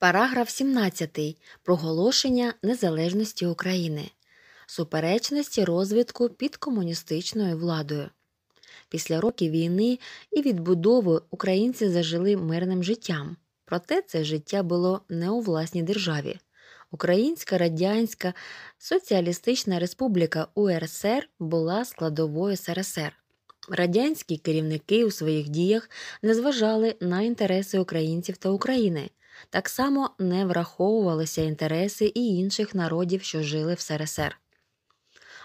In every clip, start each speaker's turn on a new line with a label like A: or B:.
A: Параграф 17. Проголошення незалежності України. Суперечності розвитку під комуністичною владою. Після років війни і відбудови українці зажили мирним життям. Проте це життя було не у власній державі. Українська Радянська Соціалістична Республіка УРСР була складовою СРСР. Радянські керівники у своїх діях не зважали на інтереси українців та України. Так само не враховувалися інтереси і інших народів, що жили в СРСР.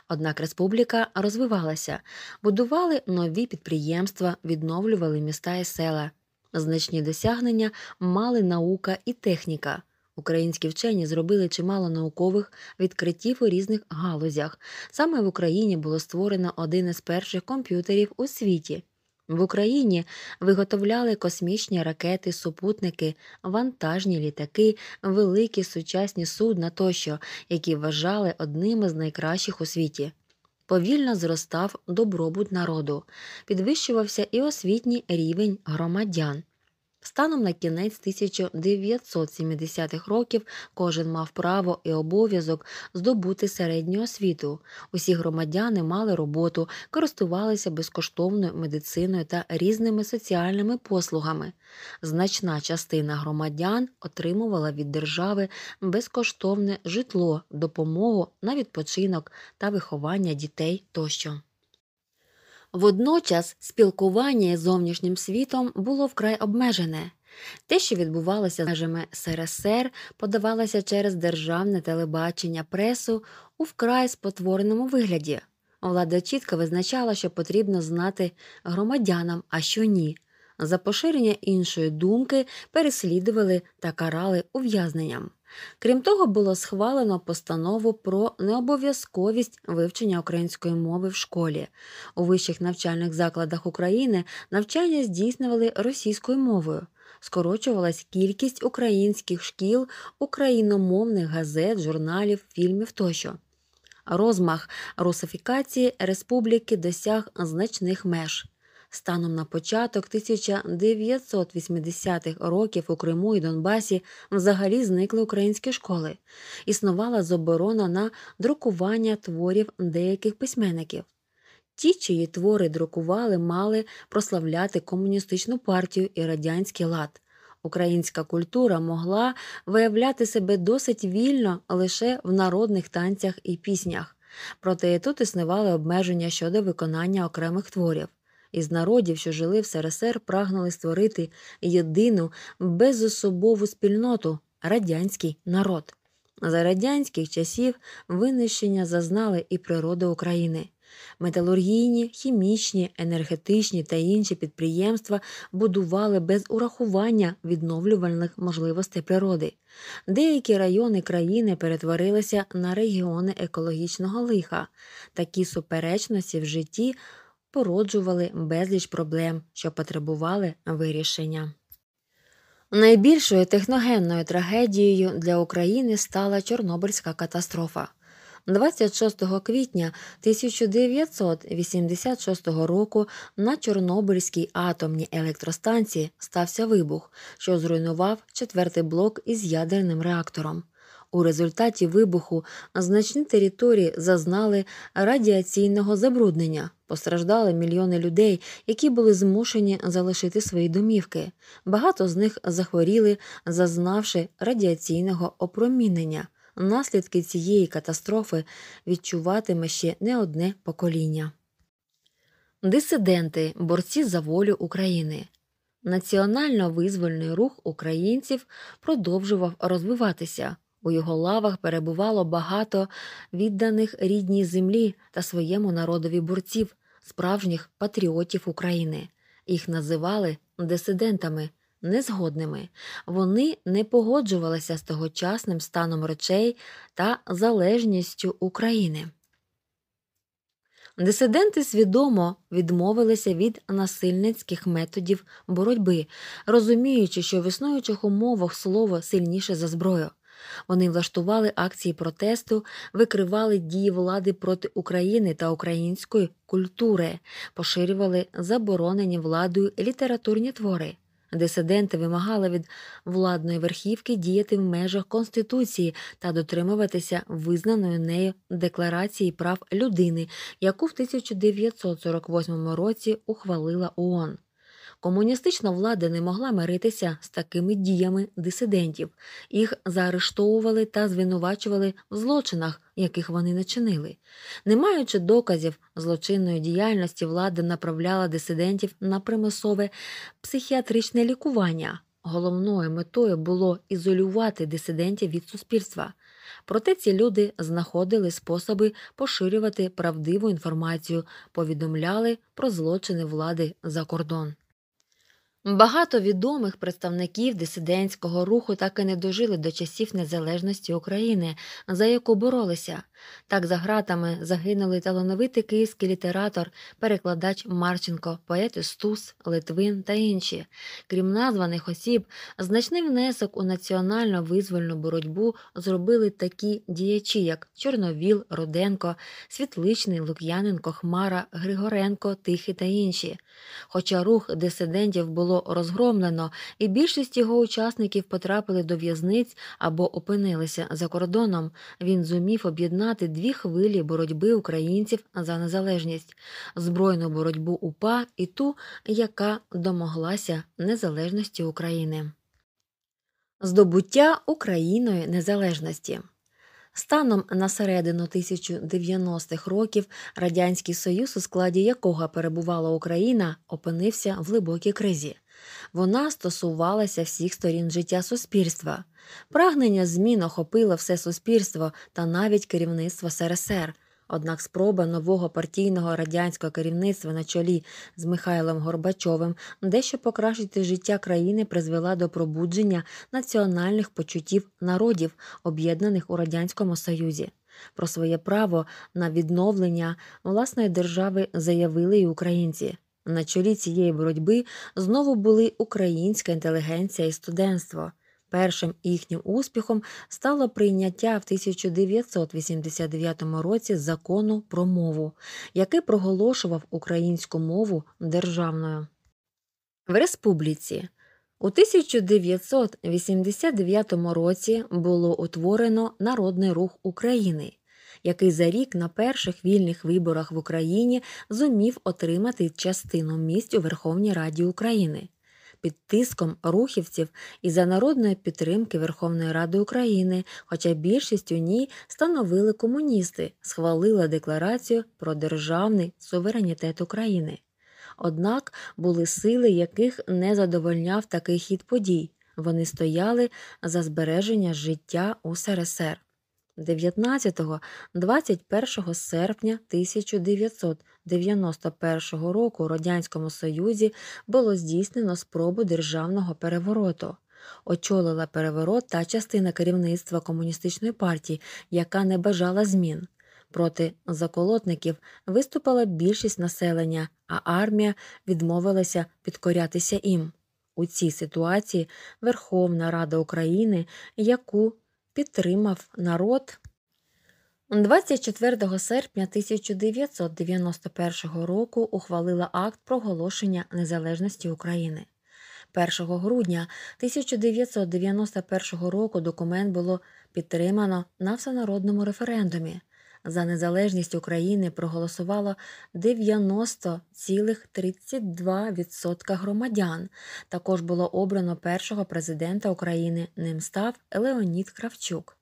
A: Однак республіка розвивалася, будували нові підприємства, відновлювали міста і села. Значні досягнення мали наука і техніка. Українські вчені зробили чимало наукових відкриттів у різних галузях. Саме в Україні було створено один із перших комп'ютерів у світі. В Україні виготовляли космічні ракети, супутники, вантажні літаки, великі сучасні судна тощо, які вважали одними з найкращих у світі. Повільно зростав добробут народу, підвищувався і освітній рівень громадян. Станом на кінець 1970-х років кожен мав право і обов'язок здобути середню освіту. Усі громадяни мали роботу, користувалися безкоштовною медициною та різними соціальними послугами. Значна частина громадян отримувала від держави безкоштовне житло, допомогу на відпочинок та виховання дітей тощо. Водночас спілкування з зовнішнім світом було вкрай обмежене. Те, що відбувалося межами СРСР, подавалося через державне телебачення пресу у вкрай спотвореному вигляді. Влада чітко визначала, що потрібно знати громадянам, а що ні. За поширення іншої думки переслідували та карали ув'язненням. Крім того, було схвалено постанову про необов'язковість вивчення української мови в школі. У вищих навчальних закладах України навчання здійснювали російською мовою. Скорочувалась кількість українських шкіл, україномовних газет, журналів, фільмів тощо. Розмах русифікації республіки досяг значних меж. Станом на початок 1980-х років у Криму і Донбасі взагалі зникли українські школи. Існувала заборона на друкування творів деяких письменників. Ті, чиї твори друкували, мали прославляти комуністичну партію і радянський лад. Українська культура могла виявляти себе досить вільно лише в народних танцях і піснях, проте тут існували обмеження щодо виконання окремих творів із народів, що жили в СРСР, прагнули створити єдину безособову спільноту радянський народ. За радянських часів винищення зазнали і природи України. Металургійні, хімічні, енергетичні та інші підприємства будували без урахування відновлювальних можливостей природи. Деякі райони країни перетворилися на регіони екологічного лиха. Такі суперечності в житті породжували безліч проблем, що потребували вирішення. Найбільшою техногенною трагедією для України стала Чорнобильська катастрофа. 26 квітня 1986 року на Чорнобильській атомній електростанції стався вибух, що зруйнував четвертий блок із ядерним реактором. У результаті вибуху значні території зазнали радіаційного забруднення. Постраждали мільйони людей, які були змушені залишити свої домівки. Багато з них захворіли, зазнавши радіаційного опромінення. Наслідки цієї катастрофи відчуватиме ще не одне покоління. Дисиденти, борці за волю України. Національно визвольний рух українців продовжував розвиватися. У його лавах перебувало багато відданих рідній землі та своєму народові борців, справжніх патріотів України. Їх називали дисидентами, незгодними. Вони не погоджувалися з тогочасним станом речей та залежністю України. Дисиденти свідомо відмовилися від насильницьких методів боротьби, розуміючи, що в існуючих умовах слово сильніше за зброю. Вони влаштували акції протесту, викривали дії влади проти України та української культури, поширювали заборонені владою літературні твори. Дисиденти вимагали від владної верхівки діяти в межах конституції та дотримуватися визнаної нею декларації прав людини, яку в 1948 році ухвалила ООН. Комуністична влада не могла миритися з такими діями дисидентів, їх заарештовували та звинувачували в злочинах, яких вони не чинили. Не маючи доказів злочинної діяльності, влада направляла дисидентів на примусове психіатричне лікування. Головною метою було ізолювати дисидентів від суспільства. Проте ці люди знаходили способи поширювати правдиву інформацію, повідомляли про злочини влади за кордон. Багато відомих представників дисидентського руху так і не дожили до часів незалежності України, за яку боролися. Так за гратами загинули талановитий київський літератор, перекладач Марченко, поети Стус, Литвин та інші. Крім названих осіб, значний внесок у національно визвольну боротьбу зробили такі діячі, як Чорновіл, Руденко, Світличний, Лук'яненко, Хмара, Григоренко, Тихий та інші. Хоча рух дисидентів було розгромлено, і більшість його учасників потрапили до в'язниць або опинилися за кордоном, він зумів об'єднати об'єднати дві хвилі боротьби українців за незалежність, збройну боротьбу УПА і ту, яка домоглася незалежності України. Здобуття Україною незалежності. Станом на середину 1090-х років Радянський Союз, у складі якого перебувала Україна, опинився в глибокій кризі. Вона стосувалася всіх сторін життя суспільства. Прагнення змін охопило все суспільство та навіть керівництво СРСР. Однак спроба нового партійного радянського керівництва на чолі з Михайлом Горбачовим дещо покращити життя країни призвела до пробудження національних почуттів народів, об'єднаних у радянському союзі. Про своє право на відновлення власної держави заявили й українці. На чолі цієї боротьби знову були українська інтелігенція і студентство. Першим їхнім успіхом стало прийняття в 1989 році закону про мову, який проголошував українську мову державною. В республіці у 1989 році було утворено Народний рух України який за рік на перших вільних виборах в Україні зумів отримати частину місць у Верховній Раді України. Під тиском рухівців і за народної підтримки Верховної Ради України, хоча більшість у ній становили комуністи, схвалила декларацію про державний суверенітет України. Однак були сили, яких не задовольняв такий хід подій. Вони стояли за збереження життя у СРСР. 19 21 серпня 1991 року у Радянському Союзі було здійснено спробу державного перевороту. Очолила переворот та частина керівництва комуністичної партії, яка не бажала змін. Проти заколотників виступила більшість населення, а армія відмовилася підкорятися їм. У цій ситуації Верховна Рада України, яку підтримав народ. 24 серпня 1991 року ухвалила акт проголошення незалежності України. 1 грудня 1991 року документ було підтримано на всенародному референдумі за незалежність України проголосувало 90,32% громадян. Також було обрано першого президента України. Ним став Леонід Кравчук.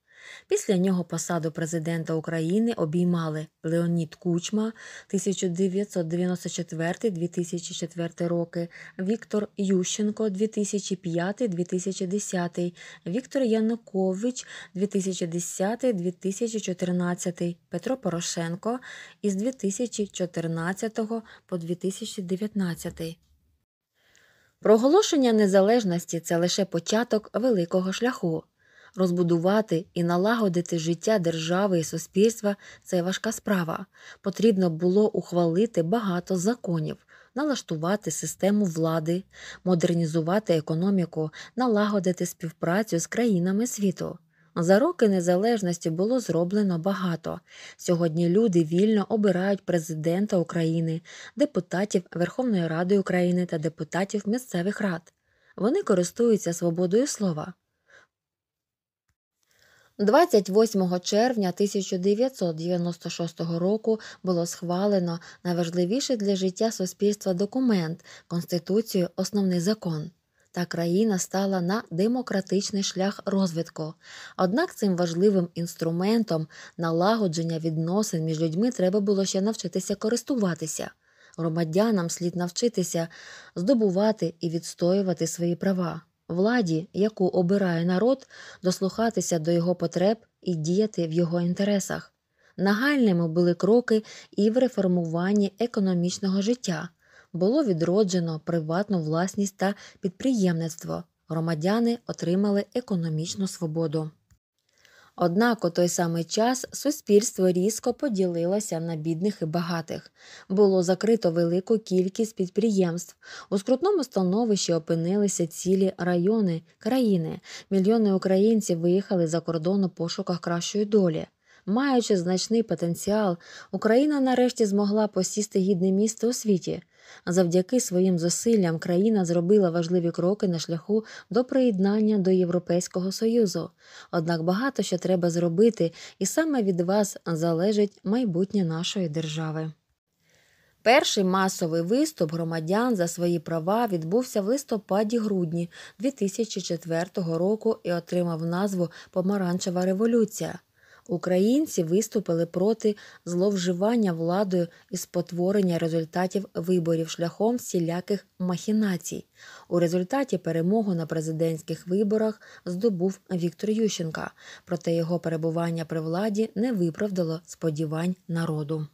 A: Після нього посаду президента України обіймали Леонід Кучма 1994-2004 роки, Віктор Ющенко 2005-2010, Віктор Янукович 2010-2014, Петро Порошенко із 2014 по 2019. Проголошення незалежності це лише початок великого шляху. Розбудувати і налагодити життя держави і суспільства це важка справа. Потрібно було ухвалити багато законів, налаштувати систему влади, модернізувати економіку, налагодити співпрацю з країнами світу. За роки незалежності було зроблено багато. Сьогодні люди вільно обирають президента України, депутатів Верховної Ради України та депутатів місцевих рад. Вони користуються свободою слова. 28 червня 1996 року було схвалено найважливіший для життя суспільства документ Конституцію, основний закон. Та країна стала на демократичний шлях розвитку. Однак цим важливим інструментом налагодження відносин між людьми треба було ще навчитися користуватися. Громадянам слід навчитися здобувати і відстоювати свої права владі, яку обирає народ, дослухатися до його потреб і діяти в його інтересах. Нагальними були кроки і в реформуванні економічного життя. Було відроджено приватну власність та підприємництво. Громадяни отримали економічну свободу. Однак у той самий час суспільство різко поділилося на бідних і багатих. Було закрито велику кількість підприємств. У скрутному становищі опинилися цілі райони країни. Мільйони українців виїхали за кордон у пошуках кращої долі. Маючи значний потенціал, Україна нарешті змогла посісти гідне місце у світі. Завдяки своїм зусиллям країна зробила важливі кроки на шляху до приєднання до Європейського Союзу. Однак багато що треба зробити, і саме від вас залежить майбутнє нашої держави. Перший масовий виступ громадян за свої права відбувся в листопаді-грудні 2004 року і отримав назву Помаранчева революція. Українці виступили проти зловживання владою і спотворення результатів виборів шляхом всіляких махінацій. У результаті перемогу на президентських виборах здобув Віктор Ющенка, проте його перебування при владі не виправдало сподівань народу.